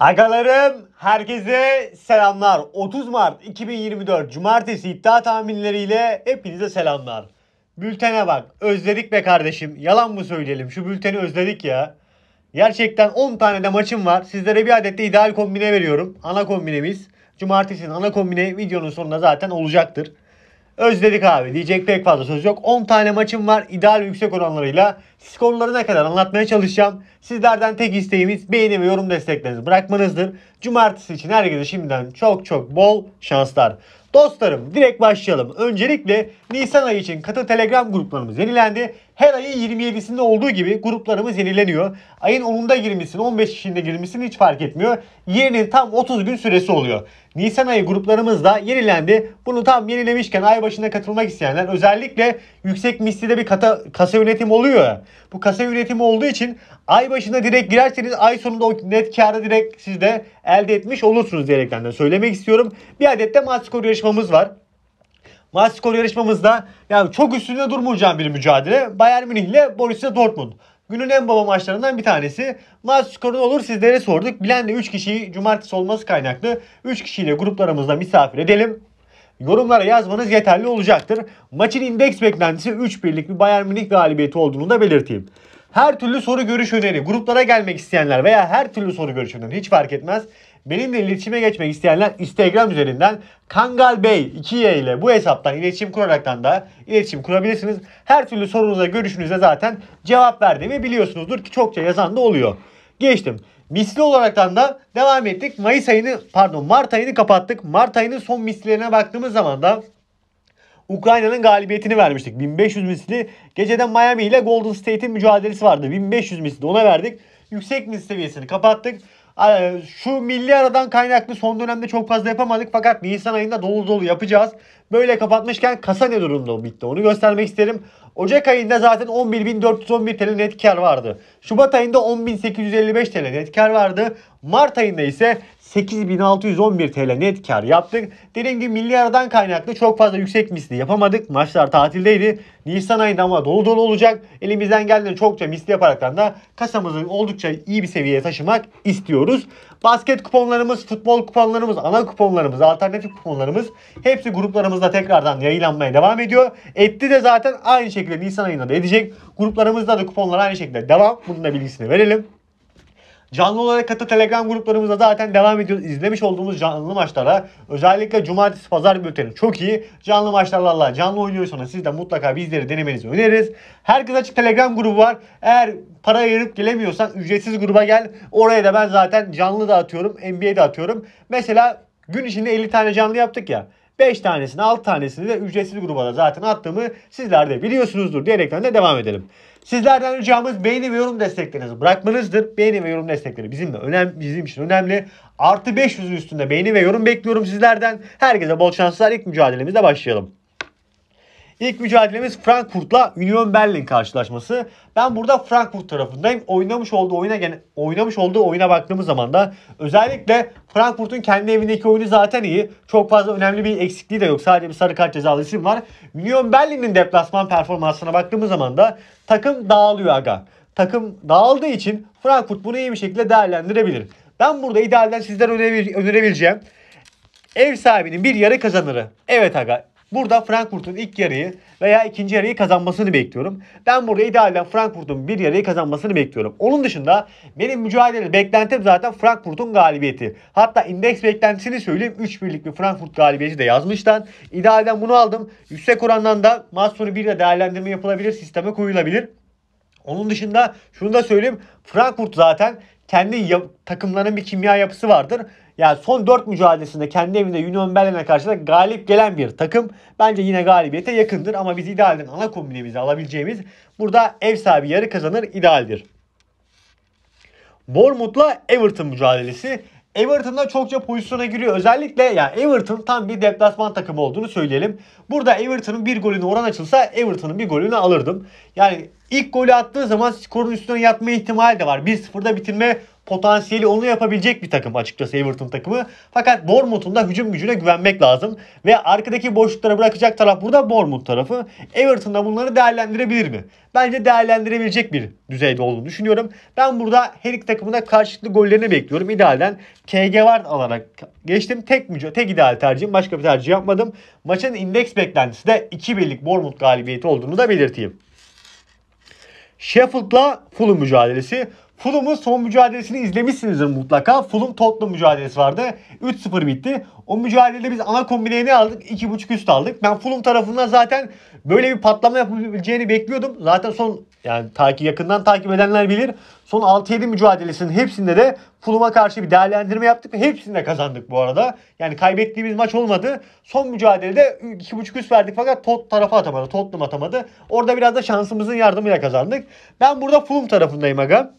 Agalarım herkese selamlar. 30 Mart 2024 Cumartesi iddia tahminleriyle hepinize selamlar. Bültene bak özledik be kardeşim. Yalan mı söyleyelim şu bülteni özledik ya. Gerçekten 10 tane de maçım var. Sizlere bir adet de ideal kombine veriyorum. Ana kombinemiz. Cumartesinin ana kombine videonun sonunda zaten olacaktır. Özledik abi. Diyecek pek fazla söz yok. 10 tane maçım var. İdeal ve yüksek oranlarıyla skorları ne kadar anlatmaya çalışacağım. Sizlerden tek isteğimiz beğeni ve yorum desteklerinizi bırakmanızdır. Cumartesi için herkese şimdiden çok çok bol şanslar. Dostlarım direkt başlayalım. Öncelikle Nisan ayı için katı Telegram gruplarımız yenilendi. Her ayın 27'sinde olduğu gibi gruplarımız yenileniyor. Ayın 10'unda girmişsin, 15'inde girmişsin hiç fark etmiyor. Yerinin tam 30 gün süresi oluyor. Nisan ayı gruplarımız da yenilendi. Bunu tam yenilemişken ay başına katılmak isteyenler özellikle yüksek mislide bir kata, kasa yönetimi oluyor Bu kasa yönetimi olduğu için ay başına direkt girerseniz ay sonunda o net karı direkt siz de elde etmiş olursunuz diyerekten de söylemek istiyorum. Bir adet de maç skoru yarışmamız var. Maç skoru yarışmamızda yani çok üstünde durmayacağım bir mücadele. Bayern Münih ile Borussia Dortmund. Günün en baba maçlarından bir tanesi. Maç skoru olur sizlere sorduk. Bilen de 3 kişiyi cumartesi olması kaynaklı 3 kişiyle gruplarımızda misafir edelim. Yorumlara yazmanız yeterli olacaktır. Maçın indeks beklentisi 3 birlik bir Bayern Münih galibiyeti olduğunu da belirteyim. Her türlü soru görüş öneri, gruplara gelmek isteyenler veya her türlü soru görüş öneri hiç fark etmez. Benimle iletişime geçmek isteyenler Instagram üzerinden Kangal Bey 2Y ile bu hesaptan iletişim kuraraktan da iletişim kurabilirsiniz. Her türlü sorunuza, görüşünüze zaten cevap verdiğimi biliyorsunuzdur ki çokça yazan da oluyor. Geçtim. Misli olaraktan da devam ettik. Mayıs ayını pardon Mart ayını kapattık. Mart ayının son mislilerine baktığımız zaman da Ukrayna'nın galibiyetini vermiştik. 1500 misli. Geceden Miami ile Golden State'in mücadelesi vardı. 1500 misli ona verdik. Yüksek misli seviyesini kapattık. Şu milli aradan kaynaklı son dönemde çok fazla yapamadık fakat Nisan ayında dolu dolu yapacağız. Böyle kapatmışken kasa ne durumda bitti onu göstermek isterim. Ocak ayında zaten 11.411 TL net kar vardı. Şubat ayında 10.855 TL net kar vardı. Mart ayında ise 8611 TL net kar yaptık. Dediğim gibi milyardan kaynaklı çok fazla yüksek misli yapamadık. Maçlar tatildeydi. Nisan ayında ama dolu dolu olacak. Elimizden geldiğince çokça misli yaparaktan da kasamızı oldukça iyi bir seviyeye taşımak istiyoruz. Basket kuponlarımız, futbol kuponlarımız, ana kuponlarımız, alternatif kuponlarımız hepsi gruplarımızda tekrardan yayınlanmaya devam ediyor. Etti de zaten aynı şekilde Nisan ayında da edecek. Gruplarımızda da kuponlar aynı şekilde devam. Bunun da bilgisini verelim. Canlı olarak katı Telegram gruplarımızda zaten devam ediyoruz. İzlemiş olduğumuz canlı maçlara özellikle cumartesi pazar bülteni çok iyi. Canlı maçlarla canlı oynuyorsanız siz de mutlaka bizleri denemenizi öneririz. Herkes açık Telegram grubu var. Eğer para ayırıp gelemiyorsan ücretsiz gruba gel. Oraya da ben zaten canlı da atıyorum. NBA'de atıyorum. Mesela gün içinde 50 tane canlı yaptık ya. 5 tanesini 6 tanesini de ücretsiz gruba da zaten attığımı sizler de biliyorsunuzdur diyerekten de devam edelim. Sizlerden ricamız beğeni ve yorum desteklerinizi bırakmanızdır. Beğeni ve yorum destekleri bizim de önemli, bizim için önemli. Artı 500 üstünde beğeni ve yorum bekliyorum sizlerden. Herkese bol şanslar. İlk mücadelemizle başlayalım. İlk mücadelemiz Frankfurt'la Union Berlin karşılaşması. Ben burada Frankfurt tarafındayım. Oynamış olduğu oyuna gene oynamış olduğu oyuna baktığımız zaman da özellikle Frankfurt'un kendi evindeki oyunu zaten iyi. Çok fazla önemli bir eksikliği de yok. Sadece bir sarı kart cezalı isim var. Union Berlin'in deplasman performansına baktığımız zaman da takım dağılıyor aga. Takım dağıldığı için Frankfurt bunu iyi bir şekilde değerlendirebilir. Ben burada idealden sizlere önerebileceğim ev sahibinin bir yarı kazanırı. Evet aga Burada Frankfurt'un ilk yarıyı veya ikinci yarıyı kazanmasını bekliyorum. Ben burada idealden Frankfurt'un bir yarıyı kazanmasını bekliyorum. Onun dışında benim mücadele beklentim zaten Frankfurt'un galibiyeti. Hatta indeks beklentisini söyleyeyim. 3 birlik bir Frankfurt galibiyeti de yazmıştan. İdealden bunu aldım. Yüksek orandan da maç sonu bir de değerlendirme yapılabilir. Sisteme koyulabilir. Onun dışında şunu da söyleyeyim. Frankfurt zaten kendi takımlarının bir kimya yapısı vardır. Yani son 4 mücadelesinde kendi evinde Union Berlin'e karşı da galip gelen bir takım. Bence yine galibiyete yakındır ama biz idealden ana kombinemizi alabileceğimiz burada ev sahibi yarı kazanır idealdir. Bournemouth'la Everton mücadelesi. Everton da çokça pozisyona giriyor. Özellikle ya yani Everton tam bir deplasman takımı olduğunu söyleyelim. Burada Everton'ın bir golünü oran açılsa Everton'ın bir golünü alırdım. Yani ilk golü attığı zaman skorun üstüne yatma ihtimali de var. 1-0'da bitirme potansiyeli onu yapabilecek bir takım açıkçası Everton takımı. Fakat Bournemouth'un da hücum gücüne güvenmek lazım. Ve arkadaki boşluklara bırakacak taraf burada Bournemouth tarafı. Everton da bunları değerlendirebilir mi? Bence değerlendirebilecek bir düzeyde olduğunu düşünüyorum. Ben burada her iki takımına karşılıklı gollerini bekliyorum. İdealden KG var alarak geçtim. Tek müca tek ideal tercihim. Başka bir tercih yapmadım. Maçın indeks beklentisi de 2-1'lik Bournemouth galibiyeti olduğunu da belirteyim. Sheffield'la Fulham mücadelesi. Fulham'ın son mücadelesini izlemişsinizdir mutlaka. Fulham Tottenham mücadelesi vardı. 3-0 bitti. O mücadelede biz ana kombineye ne aldık? 2.5 üst aldık. Ben Fulham tarafından zaten böyle bir patlama yapabileceğini bekliyordum. Zaten son yani takip yakından takip edenler bilir. Son 6-7 mücadelesinin hepsinde de Fulham'a karşı bir değerlendirme yaptık ve hepsinde kazandık bu arada. Yani kaybettiğimiz maç olmadı. Son mücadelede 2.5 üst verdik fakat Tot tarafa atamadı. Tottenham atamadı. Orada biraz da şansımızın yardımıyla kazandık. Ben burada Fulham tarafındayım aga.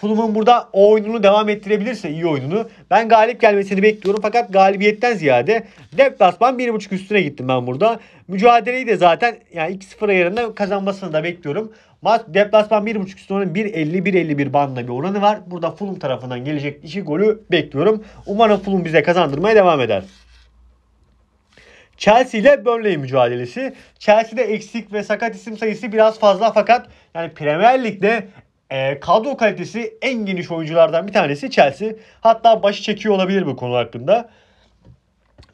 Fulham'ın burada o oyununu devam ettirebilirse iyi oyununu ben galip gelmesini bekliyorum. Fakat galibiyetten ziyade deplasman 1.5 üstüne gittim ben burada. Mücadeleyi de zaten yani 2-0 ayarında kazanmasını da bekliyorum. Maç deplasman 1.5 üstüne 1.50-1.51 bandında bir oranı var. Burada Fulham tarafından gelecek iki golü bekliyorum. Umarım Fulham bize kazandırmaya devam eder. Chelsea ile Burnley mücadelesi. Chelsea'de eksik ve sakat isim sayısı biraz fazla fakat yani Premier Lig'de e, kadro kalitesi en geniş oyunculardan bir tanesi Chelsea. Hatta başı çekiyor olabilir bu konu hakkında.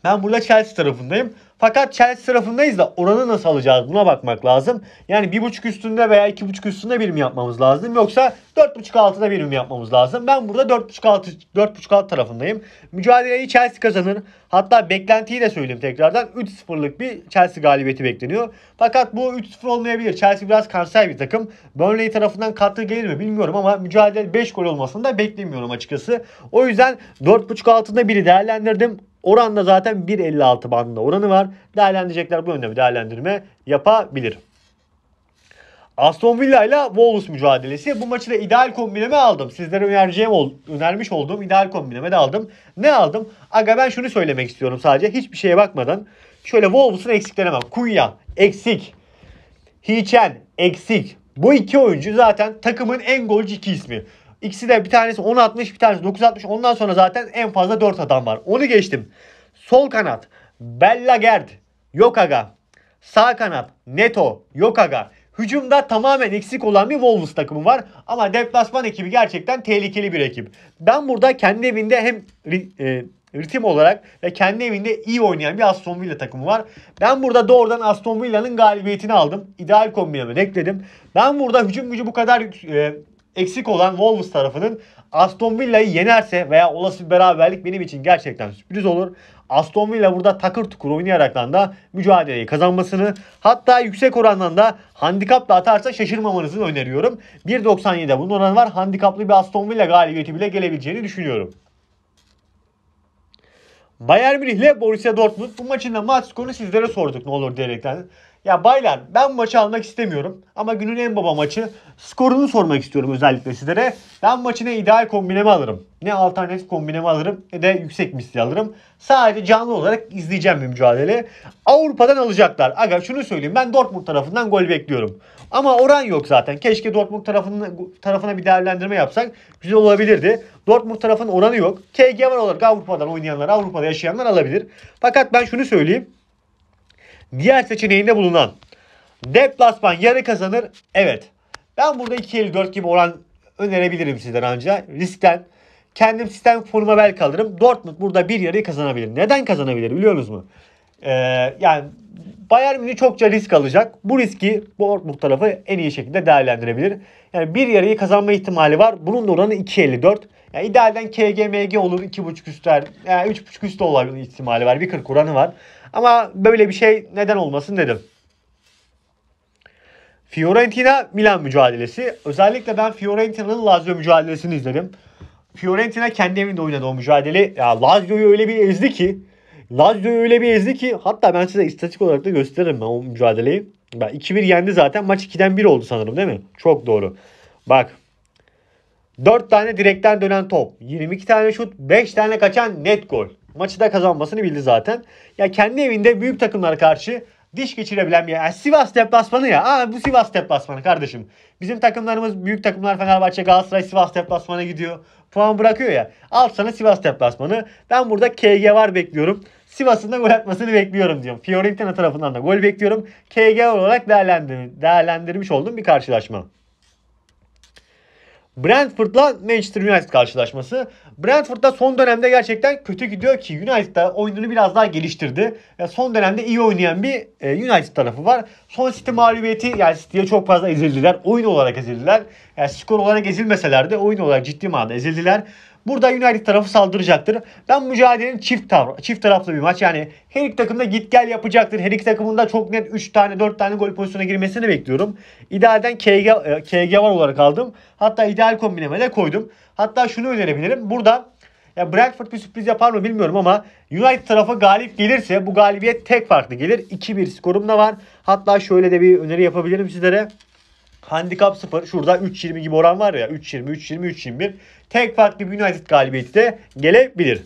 Ben burada Chelsea tarafındayım. Fakat Chelsea tarafındayız da oranı nasıl alacağız buna bakmak lazım. Yani 1.5 üstünde veya 2.5 üstünde birim yapmamız lazım. Yoksa 4.5 altında birim yapmamız lazım. Ben burada 4.5 altı 4.5 alt tarafındayım. Mücadeleyi Chelsea kazanır. Hatta beklentiyi de söyleyeyim tekrardan. 3-0'lık bir Chelsea galibiyeti bekleniyor. Fakat bu 3-0 olmayabilir. Chelsea biraz kanser bir takım. Burnley tarafından katkı gelir mi bilmiyorum ama mücadele 5 gol olmasını da beklemiyorum açıkçası. O yüzden 4.5 altında biri değerlendirdim. Oranda zaten 1.56 bandında oranı var. Değerlendirecekler bu yönde bir değerlendirme yapabilir. Aston Villa ile Wolves mücadelesi. Bu maçı da ideal kombineme aldım. Sizlere önereceğim, önermiş olduğum ideal kombineme de aldım. Ne aldım? Aga ben şunu söylemek istiyorum sadece. Hiçbir şeye bakmadan. Şöyle Wolves'un eksiklerine bak. Kunya eksik. Hiçen eksik. Bu iki oyuncu zaten takımın en golcü iki ismi. İkisi de bir tanesi 10.60 bir tanesi 9.60. Ondan sonra zaten en fazla 4 adam var. Onu geçtim. Sol kanat Bella Gerd, Yokaga. Sağ kanat Neto, Yokaga. Hücumda tamamen eksik olan bir Wolves takımı var. Ama deplasman ekibi gerçekten tehlikeli bir ekip. Ben burada kendi evinde hem e, ritim olarak ve kendi evinde iyi oynayan bir Aston Villa takımı var. Ben burada doğrudan Aston Villa'nın galibiyetini aldım. İdeal kombinemi ekledim. Ben burada hücum gücü bu kadar e, eksik olan Wolves tarafının Aston Villa'yı yenerse veya olası bir beraberlik benim için gerçekten sürpriz olur. Aston Villa burada takır tukur oynayaraktan da mücadeleyi kazanmasını hatta yüksek orandan da handikapla atarsa şaşırmamanızı öneriyorum. 1.97'de bunun oranı var. Handikaplı bir Aston Villa galibiyeti bile gelebileceğini düşünüyorum. Bayern Münih ile Borussia Dortmund bu maçın da maç skorunu sizlere sorduk ne olur diyerekten. Ya baylar ben maçı almak istemiyorum ama günün en baba maçı skorunu sormak istiyorum özellikle sizlere. Ben maçı ne ideal kombinemi alırım ne alternatif kombinemi alırım ne de yüksek misli alırım. Sadece canlı olarak izleyeceğim bir mücadele. Avrupa'dan alacaklar. Aga şunu söyleyeyim ben Dortmund tarafından gol bekliyorum. Ama oran yok zaten. Keşke Dortmund tarafına, tarafına bir değerlendirme yapsak güzel olabilirdi. Dortmund tarafının oranı yok. KG var olarak Avrupa'dan oynayanlar, Avrupa'da yaşayanlar alabilir. Fakat ben şunu söyleyeyim diğer seçeneğinde bulunan deplasman yarı kazanır. Evet. Ben burada 2.54 gibi oran önerebilirim sizden ancak. Riskten kendim sistem forma bel kalırım. Dortmund burada bir yarıyı kazanabilir. Neden kazanabilir biliyor musunuz? Ee, yani Bayern Münih çokça risk alacak. Bu riski Dortmund tarafı en iyi şekilde değerlendirebilir. Yani bir yarıyı kazanma ihtimali var. Bunun da oranı 2.54. Yani idealden KGMG olur 2.5 üstler. Yani 3.5 üstü olabilir ihtimali var. Bir 40 oranı var. Ama böyle bir şey neden olmasın dedim. Fiorentina Milan mücadelesi. Özellikle ben Fiorentina'nın Lazio mücadelesini izledim. Fiorentina kendi evinde oynadı o mücadele. Ya Lazio'yu öyle bir ezdi ki Lazio'yu öyle bir ezdi ki hatta ben size istatistik olarak da gösteririm ben o mücadeleyi. Bak 2-1 yendi zaten. Maç 2'den 1 oldu sanırım değil mi? Çok doğru. Bak 4 tane direkten dönen top, 22 tane şut, 5 tane kaçan net gol. Maçı da kazanmasını bildi zaten. Ya kendi evinde büyük takımlara karşı diş geçirebilen bir yani Sivas deplasmanı ya. Aa bu Sivas deplasmanı kardeşim. Bizim takımlarımız büyük takımlar Fenerbahçe, Galatasaray, Sivas deplasmana gidiyor. Puan bırakıyor ya. Al sana Sivas deplasmanı. Ben burada KG var bekliyorum. Sivas'ın da gol atmasını bekliyorum diyorum. Fiorentina tarafından da gol bekliyorum. KG olarak değerlendir değerlendirmiş oldum bir karşılaşma. Brentford'la Manchester United karşılaşması. da son dönemde gerçekten kötü gidiyor ki United da oyununu biraz daha geliştirdi. Yani son dönemde iyi oynayan bir e, United tarafı var. Son City mağlubiyeti yani City'ye çok fazla ezildiler. Oyun olarak ezildiler. Yani skor olarak ezilmeseler de oyun olarak ciddi manada ezildiler. Burada United tarafı saldıracaktır. Ben mücadelenin çift tavra, çift taraflı bir maç. Yani her iki takımda git gel yapacaktır. Her iki takımın da çok net 3 tane 4 tane gol pozisyona girmesini bekliyorum. İdealden KG, e, KG var olarak aldım. Hatta ideal kombineme de koydum. Hatta şunu önerebilirim. Burada ya Brentford bir sürpriz yapar mı bilmiyorum ama United tarafı galip gelirse bu galibiyet tek farklı gelir. 2-1 skorum da var. Hatta şöyle de bir öneri yapabilirim sizlere. Handikap 0. Şurada 320 gibi oran var ya. 320 320 3-20, Tek farklı bir United galibiyeti de gelebilir.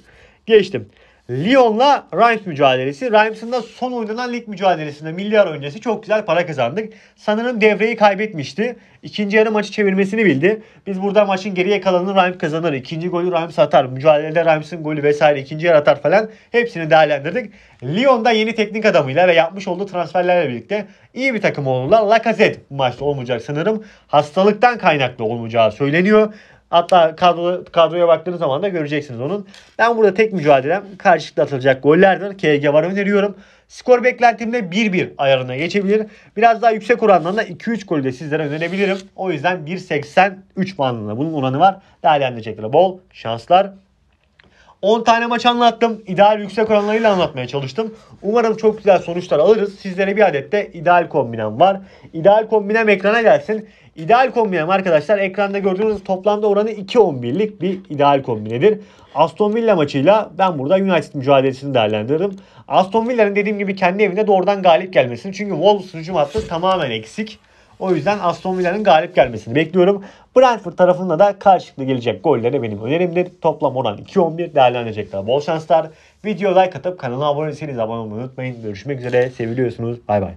Geçtim. Lyon'la Reims mücadelesi. Reims'in de son oynanan lig mücadelesinde milyar öncesi çok güzel para kazandık. Sanırım devreyi kaybetmişti. İkinci yarı maçı çevirmesini bildi. Biz burada maçın geriye kalanını Reims kazanır. İkinci golü Reims atar. Mücadelede Reims'in golü vesaire ikinci yarı atar falan. Hepsini değerlendirdik. Lyon'da yeni teknik adamıyla ve yapmış olduğu transferlerle birlikte iyi bir takım olurlar. Lacazette maçta olmayacak sanırım. Hastalıktan kaynaklı olmayacağı söyleniyor. Hatta kadro, kadroya baktığınız zaman da göreceksiniz onun. Ben burada tek mücadelem karşılıklı atılacak gollerden KG var öneriyorum. Skor beklentimde 1-1 ayarına geçebilir. Biraz daha yüksek oranlarla 2-3 golü de sizlere önerebilirim. O yüzden 1.83 bandında bunun oranı var. Değerlendirecekler bol şanslar. 10 tane maç anlattım. İdeal yüksek oranlarıyla anlatmaya çalıştım. Umarım çok güzel sonuçlar alırız. Sizlere bir adet de ideal kombinem var. İdeal kombinem ekrana gelsin. İdeal kombinem arkadaşlar ekranda gördüğünüz toplamda oranı 2-11'lik bir ideal kombinedir. Aston Villa maçıyla ben burada United mücadelesini değerlendirdim. Aston Villa'nın dediğim gibi kendi evinde doğrudan galip gelmesini. Çünkü Wolves hücum hattı tamamen eksik. O yüzden Aston Villa'nın galip gelmesini bekliyorum. Brentford tarafında da karşılıklı gelecek gollere benim önerimdir. Toplam oran 2-11 değerlenecekler. Bol şanslar. Video like atıp kanala abone değilseniz abone olmayı unutmayın. Görüşmek üzere. Seviliyorsunuz. Bay bay.